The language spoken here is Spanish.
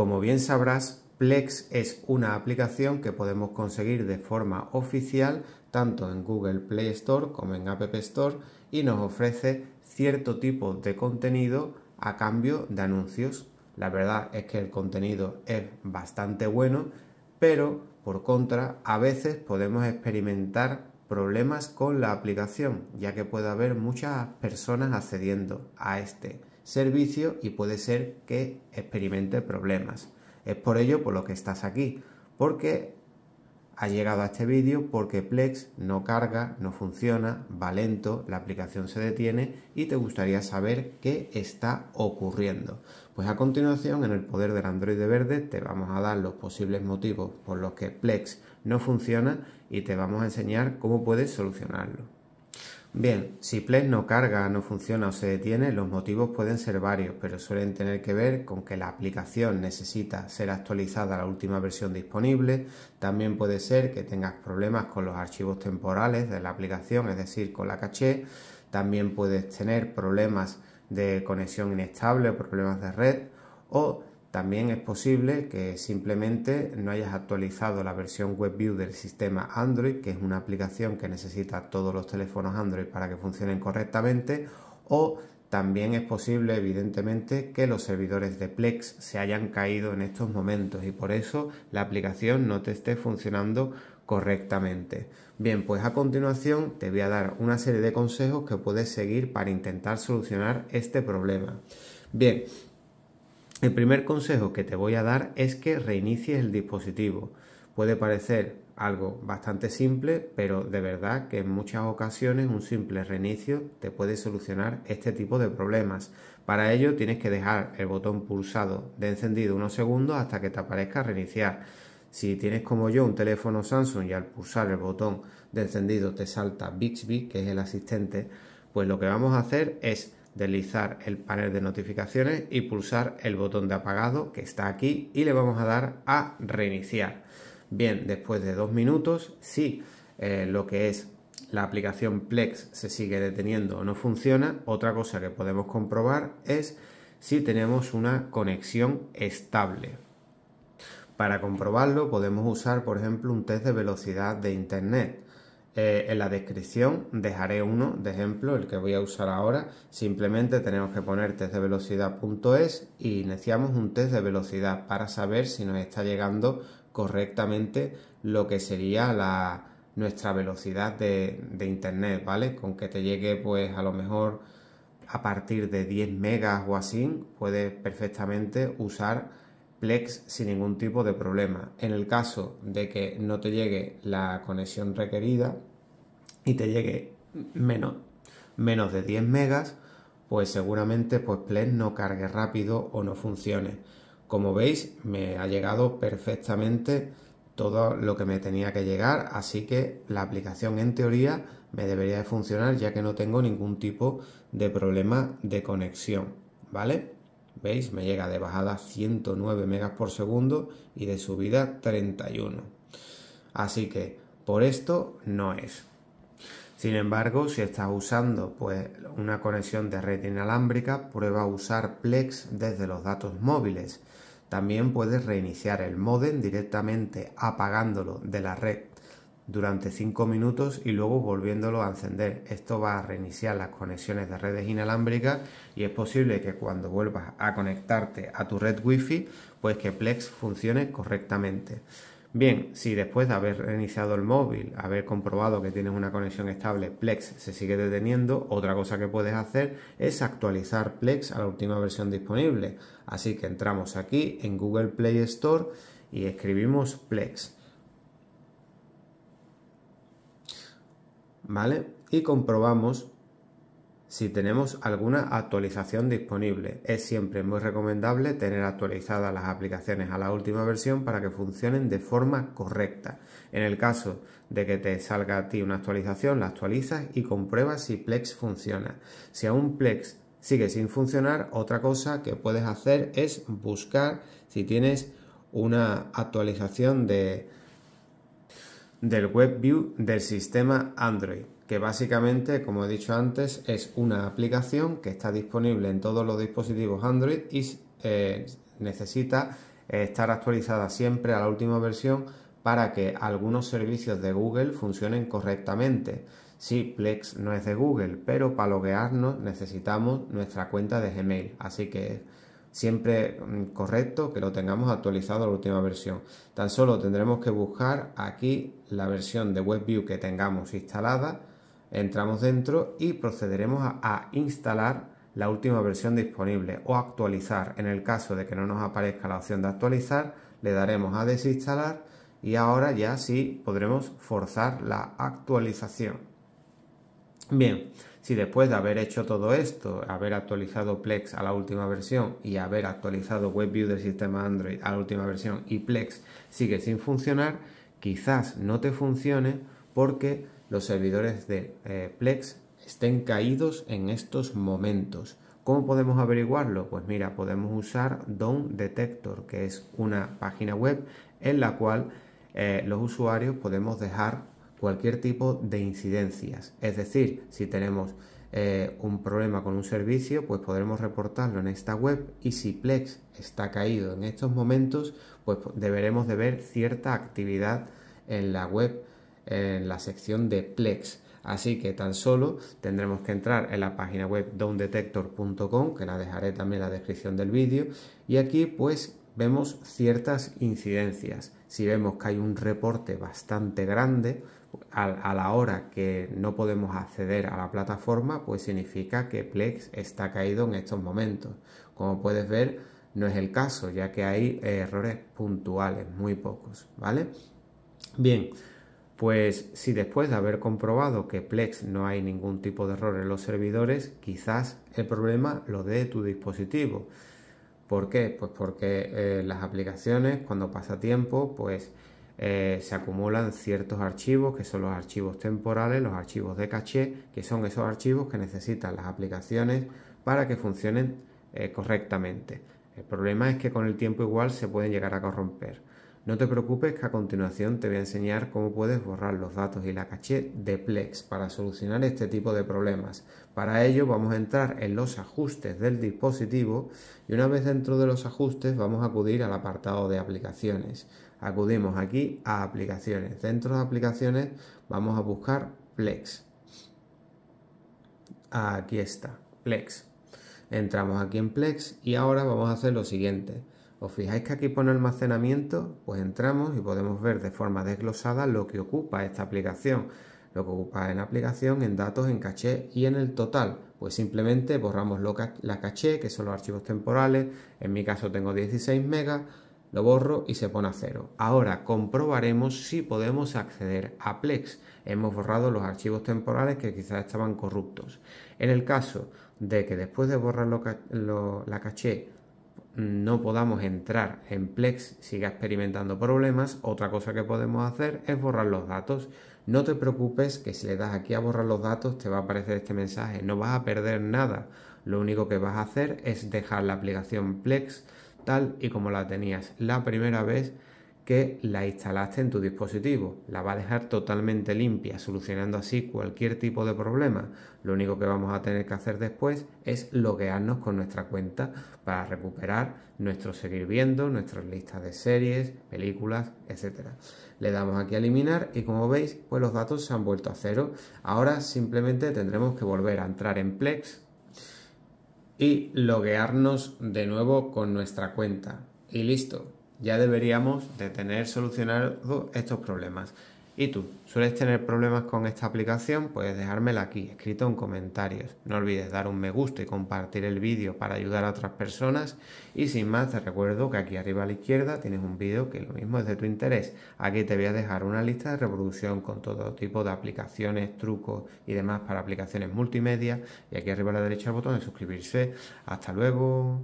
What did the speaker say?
Como bien sabrás, Plex es una aplicación que podemos conseguir de forma oficial tanto en Google Play Store como en App Store y nos ofrece cierto tipo de contenido a cambio de anuncios. La verdad es que el contenido es bastante bueno, pero por contra a veces podemos experimentar problemas con la aplicación, ya que puede haber muchas personas accediendo a este servicio y puede ser que experimente problemas. Es por ello por lo que estás aquí, porque ha llegado a este vídeo porque Plex no carga, no funciona, va lento, la aplicación se detiene y te gustaría saber qué está ocurriendo. Pues a continuación en el poder del Android verde te vamos a dar los posibles motivos por los que Plex no funciona y te vamos a enseñar cómo puedes solucionarlo. Bien, si Plex no carga, no funciona o se detiene, los motivos pueden ser varios, pero suelen tener que ver con que la aplicación necesita ser actualizada a la última versión disponible, también puede ser que tengas problemas con los archivos temporales de la aplicación, es decir, con la caché, también puedes tener problemas de conexión inestable o problemas de red, o también es posible que simplemente no hayas actualizado la versión WebView del sistema Android, que es una aplicación que necesita todos los teléfonos Android para que funcionen correctamente, o también es posible, evidentemente, que los servidores de Plex se hayan caído en estos momentos y por eso la aplicación no te esté funcionando correctamente. Bien, pues a continuación te voy a dar una serie de consejos que puedes seguir para intentar solucionar este problema. Bien, el primer consejo que te voy a dar es que reinicies el dispositivo. Puede parecer algo bastante simple, pero de verdad que en muchas ocasiones un simple reinicio te puede solucionar este tipo de problemas. Para ello tienes que dejar el botón pulsado de encendido unos segundos hasta que te aparezca reiniciar. Si tienes como yo un teléfono Samsung y al pulsar el botón de encendido te salta Bixby, que es el asistente, pues lo que vamos a hacer es deslizar el panel de notificaciones y pulsar el botón de apagado que está aquí y le vamos a dar a reiniciar. Bien, después de dos minutos, si eh, lo que es la aplicación Plex se sigue deteniendo o no funciona, otra cosa que podemos comprobar es si tenemos una conexión estable. Para comprobarlo podemos usar, por ejemplo, un test de velocidad de Internet eh, en la descripción dejaré uno de ejemplo, el que voy a usar ahora. Simplemente tenemos que poner test de velocidad.es y iniciamos un test de velocidad para saber si nos está llegando correctamente lo que sería nuestra velocidad de, de, internet, ¿vale? Con que te llegue pues a lo mejor a partir de 10 megas o así, puedes perfectamente usar Plex sin ningún tipo de problema. En el caso de que no te llegue la conexión requerida y te llegue menos, menos de 10 megas, pues seguramente pues Plex no cargue rápido o no funcione. Como veis, me ha llegado perfectamente todo lo que me tenía que llegar, así que la aplicación en teoría me debería de funcionar ya que no tengo ningún tipo de problema de conexión, ¿vale? ¿Veis? Me llega de bajada 109 megas por segundo y de subida 31. Así que por esto no es. Sin embargo, si estás usando pues, una conexión de red inalámbrica, prueba a usar Plex desde los datos móviles. También puedes reiniciar el modem directamente apagándolo de la red durante 5 minutos y luego volviéndolo a encender. Esto va a reiniciar las conexiones de redes inalámbricas y es posible que cuando vuelvas a conectarte a tu red wifi pues que Plex funcione correctamente. Bien, si después de haber reiniciado el móvil, haber comprobado que tienes una conexión estable, Plex se sigue deteniendo, otra cosa que puedes hacer es actualizar Plex a la última versión disponible. Así que entramos aquí en Google Play Store y escribimos Plex. Y comprobamos si tenemos alguna actualización disponible. Es siempre muy recomendable tener actualizadas las aplicaciones a la última versión para que funcionen de forma correcta. En el caso de que te salga a ti una actualización, la actualizas y compruebas si Plex funciona. Si aún Plex sigue sin funcionar, otra cosa que puedes hacer es buscar si tienes una actualización de, del WebView del sistema Android, que básicamente, como he dicho antes, es una aplicación que está disponible en todos los dispositivos Android y eh, necesita estar actualizada siempre a la última versión para que algunos servicios de Google funcionen correctamente. Sí, Plex no es de Google, pero para loguearnos necesitamos nuestra cuenta de Gmail, así que Siempre mm, correcto que lo tengamos actualizado a la última versión. Tan solo tendremos que buscar aquí la versión de WebView que tengamos instalada. Entramos dentro y procederemos a, instalar la última versión disponible o actualizar. En el caso de que no nos aparezca la opción de actualizar, le daremos a desinstalar y ahora ya sí podremos forzar la actualización. Bien, si después de haber hecho todo esto, haber actualizado Plex a la última versión y haber actualizado WebView del sistema Android a la última versión y Plex sigue sin funcionar, quizás no te funcione porque los servidores de eh, Plex estén caídos en estos momentos. ¿Cómo podemos averiguarlo? Pues mira, podemos usar DOM Detector, que es una página web en la cual eh, los usuarios podemos dejar cualquier tipo de incidencias. Es decir, si tenemos eh, un problema con un servicio, pues podremos reportarlo en esta web y si Plex está caído en estos momentos, pues deberemos de ver cierta actividad en la web, en la sección de Plex. Así que tan solo tendremos que entrar en la página web downdetector.com, que la dejaré también en la descripción del vídeo, y aquí pues vemos ciertas incidencias si vemos que hay un reporte bastante grande, a, la hora que no podemos acceder a la plataforma, pues significa que Plex está caído en estos momentos. Como puedes ver, no es el caso, ya que hay errores puntuales, muy pocos, ¿vale? Bien, pues si después de haber comprobado que Plex no hay ningún tipo de error en los servidores, quizás el problema lo dé tu dispositivo. ¿Por qué? Pues porque eh, las aplicaciones cuando pasa tiempo pues eh, se acumulan ciertos archivos que son los archivos temporales, los archivos de caché, que son esos archivos que necesitan las aplicaciones para que funcionen eh, correctamente. El problema es que con el tiempo igual se pueden llegar a corromper. No te preocupes que a continuación te voy a enseñar cómo puedes borrar los datos y la caché de Plex para solucionar este tipo de problemas. Para ello vamos a entrar en los ajustes del dispositivo y una vez dentro de los ajustes vamos a acudir al apartado de aplicaciones. Acudimos aquí a aplicaciones. Dentro de aplicaciones vamos a buscar Plex. Aquí está, Plex. Entramos aquí en Plex y ahora vamos a hacer lo siguiente ¿Os fijáis que aquí pone almacenamiento? Pues entramos y podemos ver de forma desglosada lo que ocupa esta aplicación. Lo que ocupa en aplicación, en datos, en caché y en el total. Pues simplemente borramos la caché, que son los archivos temporales. En mi caso tengo 16 megas. Lo borro y se pone a cero. Ahora comprobaremos si podemos acceder a Plex. Hemos borrado los archivos temporales que quizás estaban corruptos. En el caso de que después de borrar la caché no podamos entrar en Plex siga experimentando problemas, otra cosa que podemos hacer es borrar los datos. No te preocupes que si le das aquí a borrar los datos te va a aparecer este mensaje, no vas a perder nada. Lo único que vas a hacer es dejar la aplicación Plex tal y como la tenías la primera vez que la instalaste en tu dispositivo. La va a dejar totalmente limpia, solucionando así cualquier tipo de problema. Lo único que vamos a tener que hacer después es loguearnos con nuestra cuenta para recuperar nuestro seguir viendo, nuestras listas de series, películas, etc. Le damos aquí a eliminar y como veis, pues los datos se han vuelto a cero. Ahora simplemente tendremos que volver a entrar en Plex y loguearnos de nuevo con nuestra cuenta. Y listo, ya deberíamos de tener solucionados estos problemas. ¿Y tú? ¿Sueles tener problemas con esta aplicación? Puedes dejármela aquí, escrito en comentarios. No olvides dar un me gusta y compartir el vídeo para ayudar a otras personas. Y sin más, te recuerdo que aquí arriba a la izquierda tienes un vídeo que lo mismo es de tu interés. Aquí te voy a dejar una lista de reproducción con todo tipo de aplicaciones, trucos y demás para aplicaciones multimedia. Y aquí arriba a la derecha el botón de suscribirse. Hasta luego.